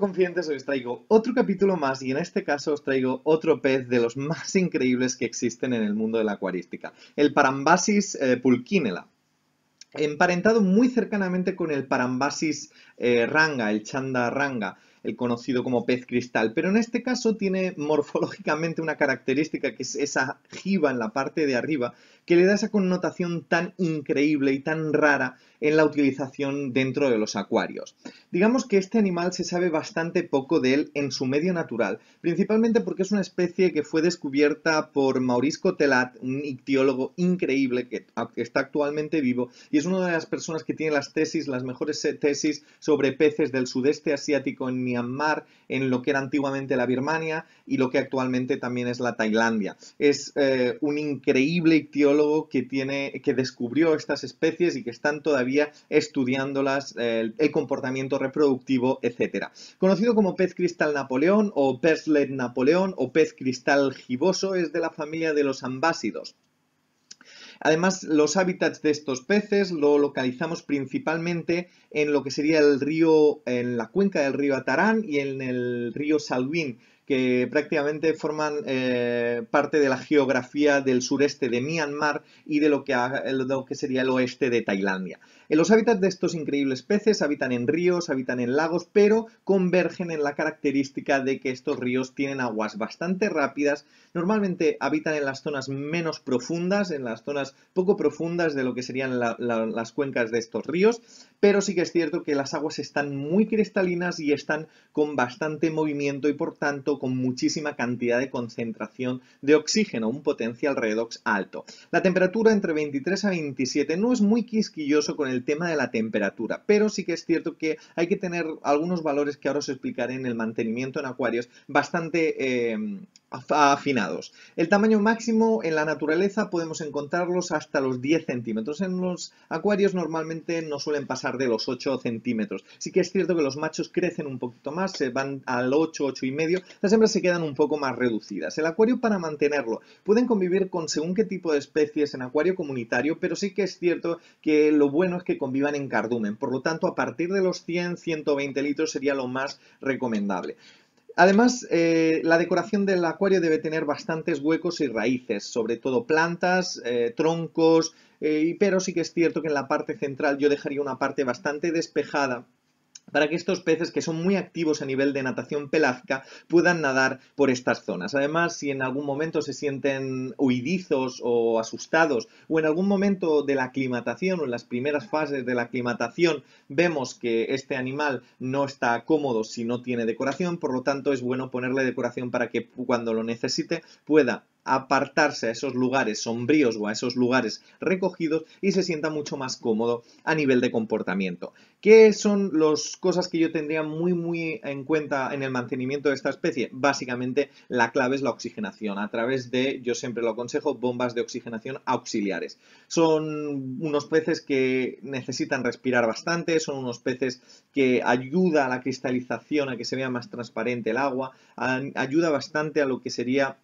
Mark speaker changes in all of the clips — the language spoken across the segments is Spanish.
Speaker 1: Confientes, hoy os traigo otro capítulo más y en este caso os traigo otro pez de los más increíbles que existen en el mundo de la acuarística, el Parambasis eh, Emparentado muy cercanamente con el Parambasis eh, ranga, el Chanda ranga, el conocido como pez cristal, pero en este caso tiene morfológicamente una característica que es esa jiba en la parte de arriba que le da esa connotación tan increíble y tan rara en la utilización dentro de los acuarios. Digamos que este animal se sabe bastante poco de él en su medio natural, principalmente porque es una especie que fue descubierta por Mauricio Telat, un ictiólogo increíble que está actualmente vivo y es una de las personas que tiene las tesis, las mejores tesis sobre peces del sudeste asiático en Myanmar, en lo que era antiguamente la Birmania y lo que actualmente también es la Tailandia. Es eh, un increíble ictiólogo que, tiene, que descubrió estas especies y que están todavía estudiándolas, el comportamiento reproductivo, etc. Conocido como pez cristal napoleón o perslet napoleón o pez cristal giboso, es de la familia de los ambásidos. Además, los hábitats de estos peces lo localizamos principalmente en lo que sería el río, en la cuenca del río Atarán y en el río Salvin, que prácticamente forman eh, parte de la geografía del sureste de Myanmar y de lo que, sería el oeste de Tailandia. En eh, los hábitats de estos increíbles peces habitan en ríos, habitan en lagos, pero convergen en la característica de que estos ríos tienen aguas bastante rápidas, normalmente habitan en las zonas menos profundas, en las zonas poco profundas de lo que serían las cuencas de estos ríos, pero sí que es cierto que las aguas están muy cristalinas y están con bastante movimiento y por tanto con muchísima cantidad de concentración de oxígeno, un potencial redox alto. La temperatura entre 23 a 27 no es muy quisquilloso con el tema de la temperatura, pero sí que es cierto que hay que tener algunos valores que ahora os explicaré en el mantenimiento en acuarios bastante eh, afinados. El tamaño máximo en la naturaleza podemos encontrarlos hasta los 10 centímetros. En los acuarios normalmente no suelen pasar de los 8 centímetros. Sí que es cierto que los machos crecen un poquito más, se van al 8, 8 y medio. Las hembras se quedan un poco más reducidas. El acuario para mantenerlo. Pueden convivir con según qué tipo de especies en acuario comunitario, pero sí que es cierto que lo bueno es que convivan en cardumen. Por lo tanto, a partir de los 100, 120 litros sería lo más recomendable. Además, eh, la decoración del acuario debe tener bastantes huecos y raíces, sobre todo plantas, eh, troncos, eh, pero sí que es cierto que en la parte central yo dejaría una parte bastante despejada para que estos peces que son muy activos a nivel de natación pelágica puedan nadar por estas zonas. Además, si en algún momento se sienten huidizos o asustados o en algún momento de la aclimatación o en las primeras fases de la aclimatación vemos que este animal no está cómodo si no tiene decoración, por lo tanto es bueno ponerle decoración para que cuando lo necesite pueda apartarse a esos lugares sombríos o a esos lugares recogidos y se sienta mucho más cómodo a nivel de comportamiento. ¿Qué son las cosas que yo tendría muy muy en cuenta en el mantenimiento de esta especie? Básicamente la clave es la oxigenación a través de, yo siempre lo aconsejo, bombas de oxigenación auxiliares. Son unos peces que necesitan respirar bastante, son unos peces que ayuda a la cristalización, a que se vea más transparente el agua, ayuda bastante a lo que sería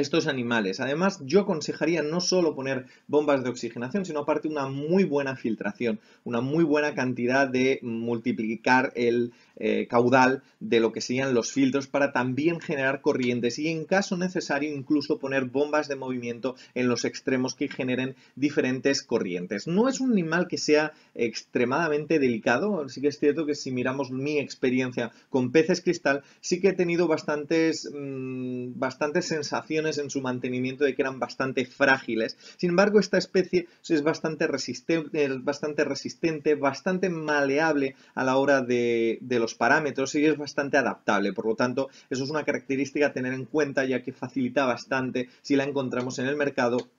Speaker 1: estos animales. Además, yo aconsejaría no solo poner bombas de oxigenación, sino aparte una muy buena filtración, una muy buena cantidad de multiplicar el eh, caudal de lo que serían los filtros para también generar corrientes y en caso necesario incluso poner bombas de movimiento en los extremos que generen diferentes corrientes. No es un animal que sea extremadamente delicado, sí que es cierto que si miramos mi experiencia con peces cristal, sí que he tenido bastantes, mm, bastantes sensaciones en su mantenimiento de que eran bastante frágiles. Sin embargo, esta especie es bastante resistente, bastante, resistente, bastante maleable a la hora de, de los parámetros y es bastante adaptable. Por lo tanto, eso es una característica a tener en cuenta ya que facilita bastante si la encontramos en el mercado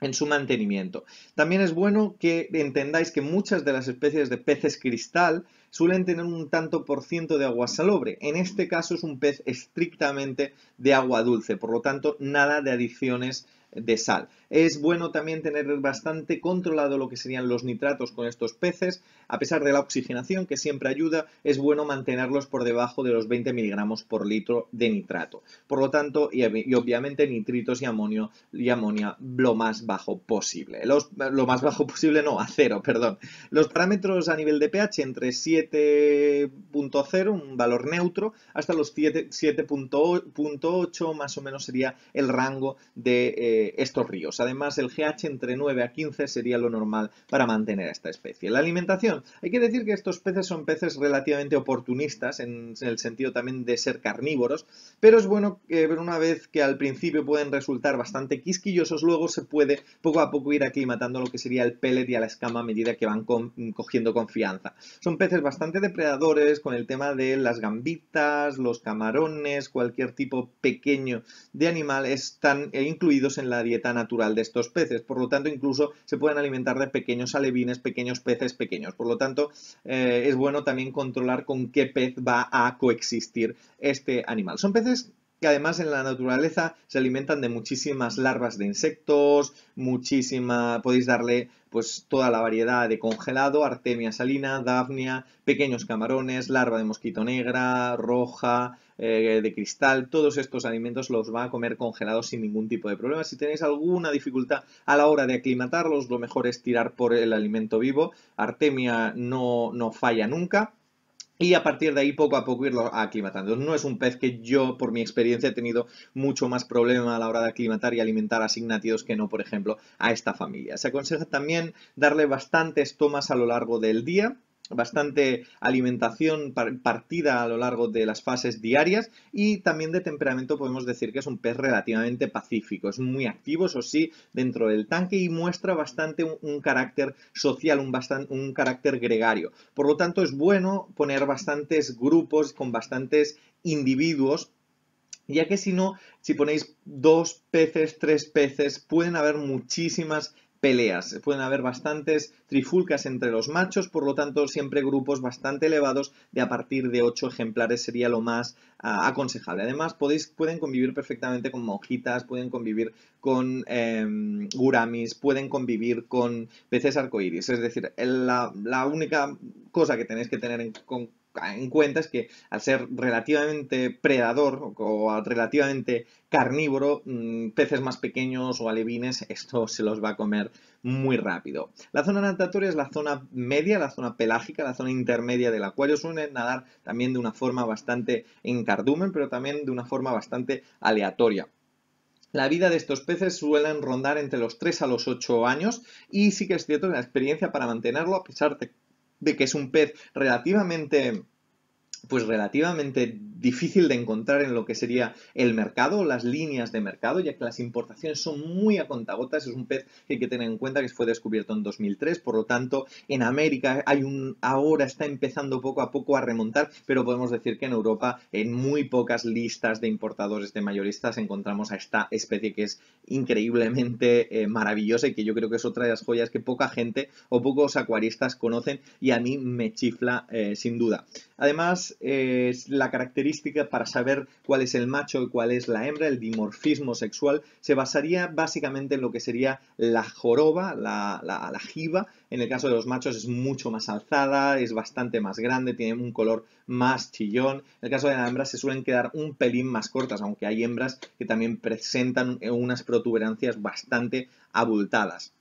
Speaker 1: en su mantenimiento. También es bueno que entendáis que muchas de las especies de peces cristal suelen tener un tanto por ciento de agua salobre. En este caso es un pez estrictamente de agua dulce, por lo tanto nada de adiciones de sal. Es bueno también tener bastante controlado lo que serían los nitratos con estos peces. A pesar de la oxigenación, que siempre ayuda, es bueno mantenerlos por debajo de los 20 miligramos por litro de nitrato. Por lo tanto, y, obviamente nitritos y amonio y amonia lo más bajo posible. lo más bajo posible no, a cero, perdón. Los parámetros a nivel de pH entre 7.0, un valor neutro, hasta los 7.8 más o menos sería el rango de... Eh, eh, estos ríos. Además, el GH entre 9 a 15 sería lo normal para mantener a esta especie. La alimentación. Hay que decir que estos peces son peces relativamente oportunistas en, el sentido también de ser carnívoros, pero es bueno que una vez que al principio pueden resultar bastante quisquillosos, luego se puede poco a poco ir aclimatando lo que sería el pellet y a la escama a medida que van cogiendo confianza. Son peces bastante depredadores con el tema de las gambitas, los camarones, cualquier tipo pequeño de animal están eh, incluidos en la dieta natural de estos peces. Por lo tanto, incluso se pueden alimentar de pequeños alevines, pequeños peces pequeños. Por lo tanto, eh, es bueno también controlar con qué pez va a coexistir este animal. Son peces que además en la naturaleza se alimentan de muchísimas larvas de insectos, muchísima, podéis darle pues toda la variedad de congelado, artemia salina, dafnia, pequeños camarones, larva de mosquito negra, roja, eh, de cristal, todos estos alimentos los va a comer congelados sin ningún tipo de problema. Si tenéis alguna dificultad a la hora de aclimatarlos, lo mejor es tirar por el alimento vivo. Artemia no, no falla nunca y a partir de ahí poco a poco irlo aclimatando. No es un pez que yo, por mi experiencia, he tenido mucho más problema a la hora de aclimatar y alimentar a que no, por ejemplo, a esta familia. Se aconseja también darle bastantes tomas a lo largo del día bastante alimentación partida a lo largo de las fases diarias y también de temperamento podemos decir que es un pez relativamente pacífico, es muy activo, eso sí, dentro del tanque y muestra bastante un, carácter social, un, un carácter gregario. Por lo tanto, es bueno poner bastantes grupos con bastantes individuos ya que si no, si ponéis dos peces, tres peces, pueden haber muchísimas peleas. Pueden haber bastantes trifulcas entre los machos, por lo tanto siempre grupos bastante elevados de a partir de 8 ejemplares sería lo más ah, aconsejable. Además podéis, pueden convivir perfectamente con mojitas, pueden convivir con em, guramis, pueden convivir con peces arcoíris. Es decir, la, única cosa que tenéis que tener en, cuenta en cuenta es que al ser relativamente predador o relativamente carnívoro, mm, peces más pequeños o alevines, esto se los va a comer muy rápido. La zona natatoria es la zona media, la zona pelágica, la zona intermedia del acuario. Suelen nadar también de una forma bastante en cardumen, pero también de una forma bastante aleatoria. La vida de estos peces suelen rondar entre los 3 a los 8 años y sí que es cierto que la experiencia para mantenerlo, a pesar de de que es un pez relativamente, pues relativamente difícil de encontrar en lo que sería el mercado, las líneas de mercado, ya que las importaciones son muy a contagotas. Es un pez que hay que tener en cuenta que fue descubierto en 2003, por lo tanto, en América hay un ahora está empezando poco a poco a remontar, pero podemos decir que en Europa en muy pocas listas de importadores de mayoristas encontramos a esta especie que es increíblemente eh, maravillosa y que yo creo que es otra de las joyas que poca gente o pocos acuaristas conocen y a mí me chifla eh, sin duda. Además, eh, la característica para saber cuál es el macho y cuál es la hembra, el dimorfismo sexual, se basaría básicamente en lo que sería la joroba, la, la, la jiba. En el caso de los machos es mucho más alzada, es bastante más grande, tiene un color más chillón. En el caso de las hembras se suelen quedar un pelín más cortas, aunque hay hembras que también presentan unas protuberancias bastante abultadas.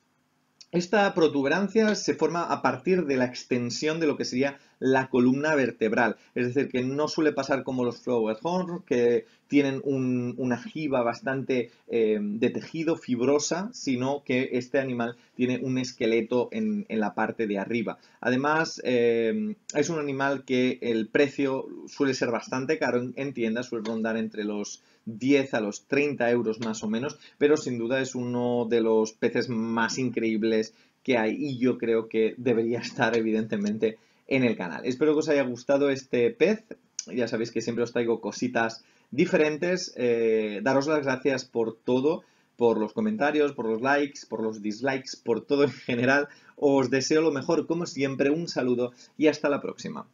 Speaker 1: Esta protuberancia se forma a partir de la extensión de lo que sería la columna vertebral, es decir, que no suele pasar como los flower que tienen una jiba bastante eh, de tejido, fibrosa, sino que este animal tiene un esqueleto en, la parte de arriba. Además, eh, es un animal que el precio suele ser bastante caro en, en tiendas, suele rondar entre los 10 a los 30 euros más o menos, pero sin duda es uno de los peces más increíbles que hay y yo creo que debería estar evidentemente en el canal. Espero que os haya gustado este pez, ya sabéis que siempre os traigo cositas diferentes, eh, daros las gracias por todo, por los comentarios, por los likes, por los dislikes, por todo en general, os deseo lo mejor como siempre, un saludo y hasta la próxima.